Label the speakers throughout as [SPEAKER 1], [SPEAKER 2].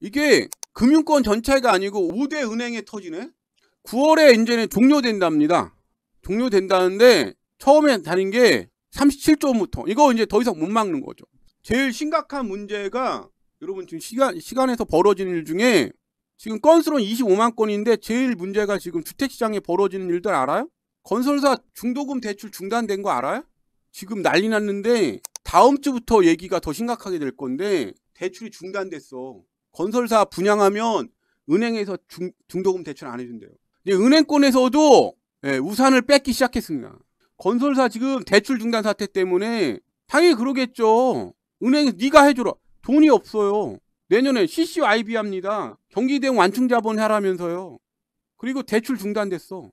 [SPEAKER 1] 이게 금융권 전체가 아니고 5대 은행에 터지네. 9월에 이제 종료된답니다. 종료된다는데 처음에 다닌 게 37조부터 이거 이제 더 이상 못 막는 거죠. 제일 심각한 문제가 여러분 지금 시간 시간에서 벌어지는 일 중에 지금 건수로는 25만 건인데 제일 문제가 지금 주택 시장에 벌어지는 일들 알아요? 건설사 중도금 대출 중단된 거 알아요? 지금 난리 났는데 다음 주부터 얘기가 더 심각하게 될 건데 대출이 중단됐어. 건설사 분양하면 은행에서 중, 중도금 대출 안 해준대요. 은행권에서도 예, 우산을 뺏기 시작했습니다. 건설사 지금 대출 중단 사태 때문에 당연히 그러겠죠. 은행 에 네가 해줘라. 돈이 없어요. 내년에 CCIB 합니다. 경기대응 완충자본 하라면서요. 그리고 대출 중단됐어.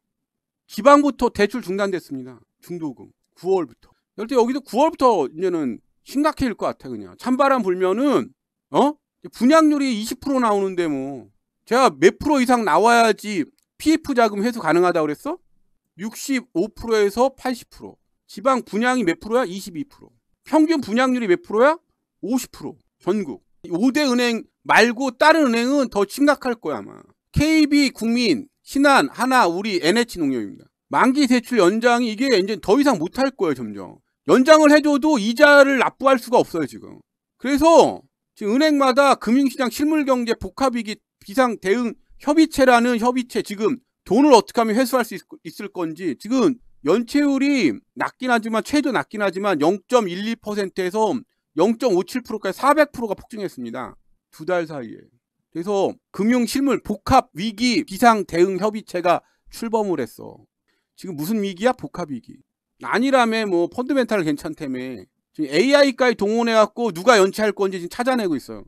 [SPEAKER 1] 지방부터 대출 중단됐습니다. 중도금 9월부터. 그때 여기도 9월부터 이제는 심각해질 것 같아 그냥. 찬바람 불면은 어 분양률이 20% 나오는데 뭐 제가 몇 프로 이상 나와야지 PF 자금 회수 가능하다 그랬어? 65%에서 80%. 지방 분양이 몇 프로야? 22%. 평균 분양률이 몇 프로야? 50%. 전국. 5대 은행 말고 다른 은행은 더 심각할 거야, 아마. KB, 국민, 신한, 하나, 우리, NH농협입니다. 만기 대출 연장이 이게 이제 더 이상 못할 거예요, 점점. 연장을 해줘도 이자를 납부할 수가 없어요, 지금. 그래서 지금 은행마다 금융시장 실물경제 복합위기 비상 대응 협의체라는 협의체 지금 돈을 어떻게 하면 회수할 수 있, 있을 건지 지금 연체율이 낮긴 하지만 최저 낮긴 하지만 0.12%에서 0.57%까지 400%가 폭증했습니다. 두 달 사이에. 그래서 금융 실물 복합 위기 비상 대응 협의체가 출범을 했어. 지금 무슨 위기야? 복합 위기. 아니라며 뭐 펀드멘탈 괜찮다며. 지금 AI까지 동원해갖고 누가 연체할 건지 지금 찾아내고 있어요.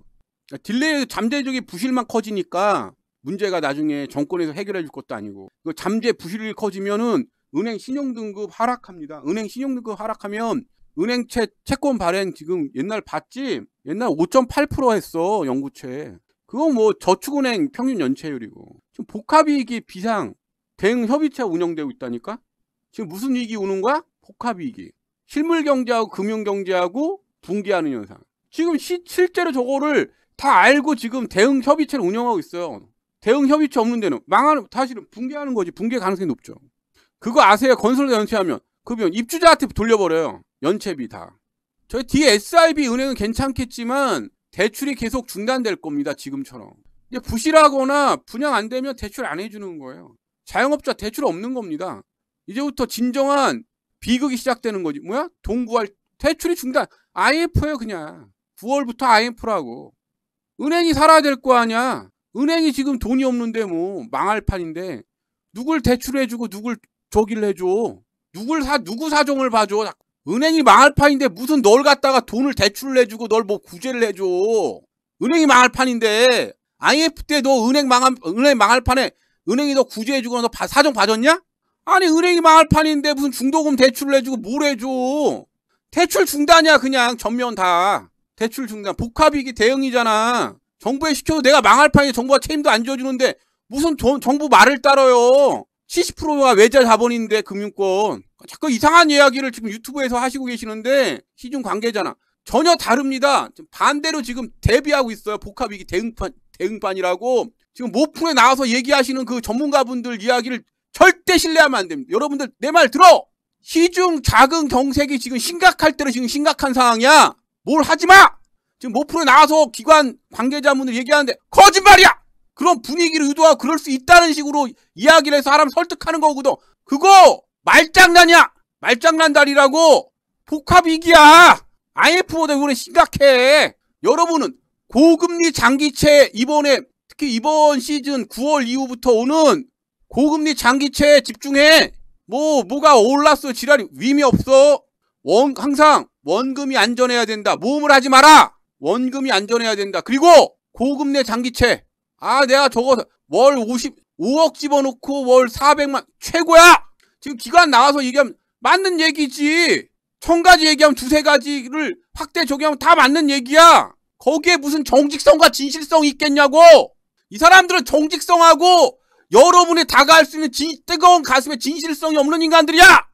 [SPEAKER 1] 딜레이 잠재적인 부실만 커지니까 문제가 나중에 정권에서 해결해 줄 것도 아니고 이 잠재 부실이 커지면은 은행 신용등급 하락합니다. 은행 신용등급 하락하면 은행채 채권 발행 지금 옛날 봤지 옛날 5.8% 했어 영구채 그거 뭐 저축은행 평균 연체율이고 지금 복합이익이 비상 대응 협의체 운영되고 있다니까 지금 무슨 위기 오는 거야? 복합이익이 실물 경제하고 금융 경제하고 붕괴하는 현상. 지금 시, 실제로 저거를 다 알고 지금 대응 협의체를 운영하고 있어요. 대응 협의체 없는 데는 망하는 사실은 붕괴하는 거지 붕괴 가능성이 높죠. 그거 아세요? 건설 연체하면 그러면 입주자한테 돌려버려요. 연체비 다. 저희 뒤에 SIB 은행은 괜찮겠지만 대출이 계속 중단될 겁니다. 지금처럼. 부실하거나 분양 안 되면 대출 안 해주는 거예요. 자영업자 대출 없는 겁니다. 이제부터 진정한 비극이 시작되는 거지. 뭐야? 동구할 대출이 중단. i m f 에요 그냥. 9월부터 IMF라고. 은행이 살아야 될 거 아니야. 은행이 지금 돈이 없는데 뭐 망할 판인데 누굴 대출해주고 누굴 저기를 해줘. 누굴 사 누구 사정을 봐줘. 은행이 망할 판인데 무슨 널 갖다가 돈을 대출을 해주고 널 뭐 구제를 해줘. 은행이 망할 판인데 IMF 때 너 은행 망한 은행 망할 판에 은행이 너 구제해주고 너 사정 봐줬냐? 아니 은행이 망할 판인데 무슨 중도금 대출을 해주고 뭘 해줘. 대출 중단이야 그냥 전면 다. 대출 중단. 복합이익이 대응이잖아. 정부에 시켜도 내가 망할 판이 정부가 책임도 안지어주는데 무슨 정, 정부 말을 따라요. 70%가 외자 자본인데 금융권. 자꾸 이상한 이야기를 지금 유튜브에서 하시고 계시는데 시중 관계잖아 전혀 다릅니다. 반대로 지금 대비하고 있어요. 복합이익이 대응판, 대응판이라고. 지금 모품에 나와서 얘기하시는 그 전문가분들 이야기를 절대 신뢰하면 안 됩니다. 여러분들 내 말 들어. 시중 작은 경색이 지금 심각할 때로 지금 심각한 상황이야. 뭘 하지 마. 지금 모프로 뭐 나와서 기관 관계자분들 얘기하는데 거짓말이야. 그런 분위기를 의도하고 그럴 수 있다는 식으로 이야기를 해서 사람 설득하는 거거든. 그거 말장난이야. 말장난달이라고 복합위기야. IMF보다 이번에 심각해. 여러분은 고금리 장기채 이번에 특히 이번 시즌 9월 이후부터 오는 고금리 장기채 집중해. 뭐 뭐가 올랐어 지랄이 위미 없어. 원 항상 원금이 안전해야 된다. 모험을 하지 마라. 원금이 안전해야 된다. 그리고 고금리 장기채. 아 내가 저거 월 50, 5억 집어넣고 월 400만 최고야. 지금 기관 나와서 얘기하면 맞는 얘기지. 천 가지 얘기하면 두세 가지를 확대 적용하면 다 맞는 얘기야. 거기에 무슨 정직성과 진실성이 있겠냐고. 이 사람들은 정직성하고 여러분이 다가갈 수 있는 진, 뜨거운 가슴에 진실성이 없는 인간들이야!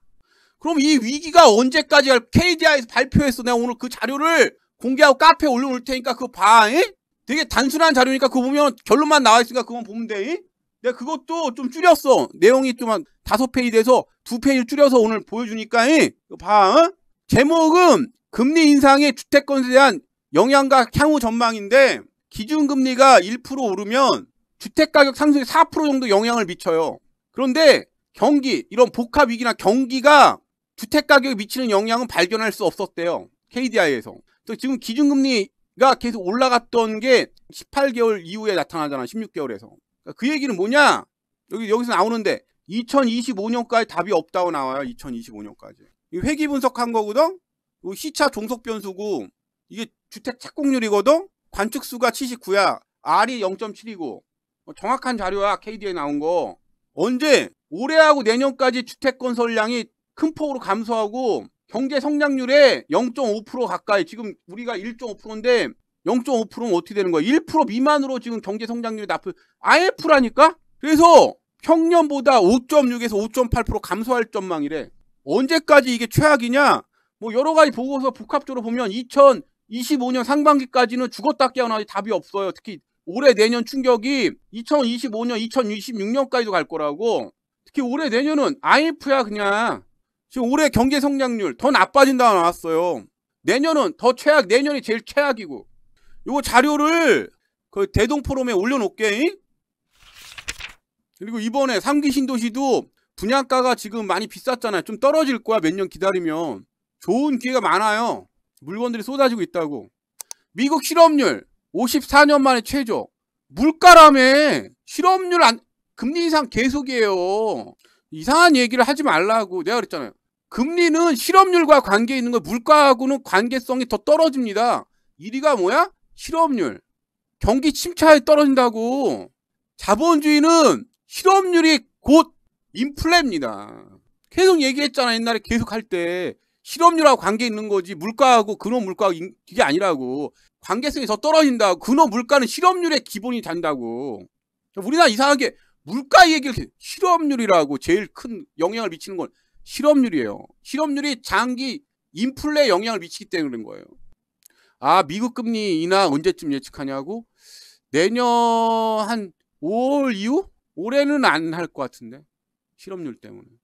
[SPEAKER 1] 그럼 이 위기가 언제까지 할, KDI에서 발표했어. 내가 오늘 그 자료를 공개하고 카페에 올려놓을 테니까 그거 봐. 에? 되게 단순한 자료니까 그거 보면 결론만 나와있으니까 그건 보면 돼. 에? 내가 그것도 좀 줄였어. 내용이 좀 다섯 페이지돼서두 페이지 줄여서 오늘 보여주니까 이? 그거 봐. 어? 제목은 금리 인상의 주택 건수에 대한 영향과 향후 전망인데 기준금리가 1% 오르면 주택가격 상승에 4% 정도 영향을 미쳐요. 그런데 경기, 이런 복합위기나 경기가 주택가격에 미치는 영향은 발견할 수 없었대요. KDI에서. 또 지금 기준금리가 계속 올라갔던 게 18개월 이후에 나타나잖아. 16개월에서. 그러니까 그 얘기는 뭐냐? 여기, 여기서 나오는데 2025년까지 답이 없다고 나와요. 2025년까지. 회기 분석한 거거든? 시차 종속 변수고 이게 주택 착공률이거든? 관측수가 79야. R이 0.7이고 뭐 정확한 자료야 KD에 나온 거 언제 올해하고 내년까지 주택 건설량이 큰 폭으로 감소하고 경제 성장률에 0.5% 가까이 지금 우리가 1.5%인데 0.5%는 어떻게 되는 거야? 1% 미만으로 지금 경제 성장률이 나쁘 아예 프라니까 그래서 평년보다 5.6에서 5.8% 감소할 전망이래. 언제까지 이게 최악이냐? 뭐 여러 가지 보고서 복합적으로 보면 2025년 상반기까지는 죽었다 깨어나지 답이 없어요. 특히 올해 내년 충격이 2025년, 2026년까지도 갈 거라고 특히 올해 내년은 IMF야 그냥 지금 올해 경제 성장률 더 나빠진다고 나왔어요. 내년은 더 최악, 내년이 제일 최악이고 이거 자료를 그 대동 포럼에 올려놓게 그리고 이번에 3기 신도시도 분양가가 지금 많이 비쌌잖아요. 좀 떨어질 거야 몇 년 기다리면 좋은 기회가 많아요. 물건들이 쏟아지고 있다고 미국 실업률 54년 만에 최저. 물가라며 실업률 안 금리 인상 계속이에요. 이상한 얘기를 하지 말라고 내가 그랬잖아요. 금리는 실업률과 관계 있는 거 물가하고는 관계성이 더 떨어집니다. 1위가 뭐야? 실업률. 경기 침체에 떨어진다고. 자본주의는 실업률이 곧 인플레입니다. 계속 얘기했잖아 옛날에 계속 할때 실업률하고 관계 있는 거지 물가하고 근원 물가하 이게 아니라고 관계성이 더 떨어진다. 근원 물가는 실업률의 기본이 된다고. 우리나라 이상하게 물가 얘기를 실업률이라고 제일 큰 영향을 미치는 건 실업률이에요. 실업률이 장기 인플레 영향을 미치기 때문에 그런 거예요. 아 미국 금리 인하 언제쯤 예측하냐고 내년 한 5월 이후 올해는 안 할 것 같은데 실업률 때문에.